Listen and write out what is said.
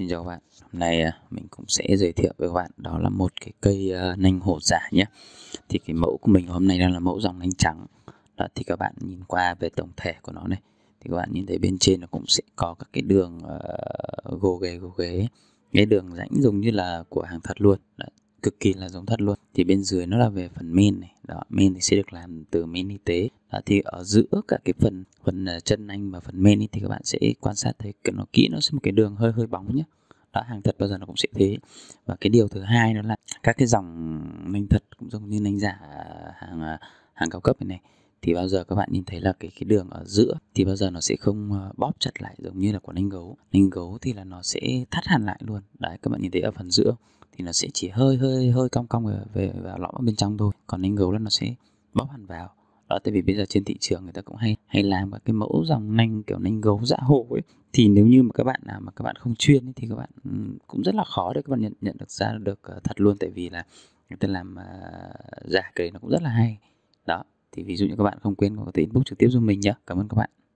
Xin chào các bạn, hôm nay à, mình cũng sẽ giới thiệu với các bạn đó là một cái cây à, nanh hổ giả nhé Thì cái mẫu của mình hôm nay đang là mẫu dòng nanh trắng đó, Thì các bạn nhìn qua về tổng thể của nó này Thì các bạn nhìn thấy bên trên nó cũng sẽ có các cái đường uh, gồ ghề gồ ghế Cái đường rãnh giống như là của hàng thật luôn đó, Cực kỳ là giống thật luôn Thì bên dưới nó là về phần men này đó, Men thì sẽ được làm từ men y tế à, thì ở giữa cả cái phần phần ờ, chân anh và phần men thì các bạn sẽ quan sát thấy cái nó kỹ nó sẽ một cái đường hơi hơi bóng nhé đó hàng thật bao giờ nó cũng sẽ thế và cái điều thứ hai đó là các cái dòng nanh thật cũng giống như nanh giả hàng ờ, hàng cao cấp này này thì bao giờ các bạn nhìn thấy là cái cái đường ở giữa thì bao giờ nó sẽ không bóp chặt lại giống như là của nanh gấu nanh gấu thì là nó sẽ thắt hẳn lại luôn đấy các bạn nhìn thấy ở phần giữa thì nó sẽ chỉ hơi hơi hơi cong cong về, về vào lõm bên trong thôi còn nanh gấu là nó sẽ bóp hẳn vào đó tại vì bây giờ trên thị trường người ta cũng hay hay làm các cái mẫu dòng nanh kiểu nanh gấu dạ hổ ấy thì nếu như mà các bạn nào mà các bạn không chuyên ấy, thì các bạn ừ, cũng rất là khó để các bạn nhận nhận được ra được ờ, thật luôn tại vì là người ta làm uh, ờ, giả dạ cái nó cũng rất là hay đó thì ví dụ như các bạn không quên có thể inbox trực tiếp cho mình nhé cảm ơn các bạn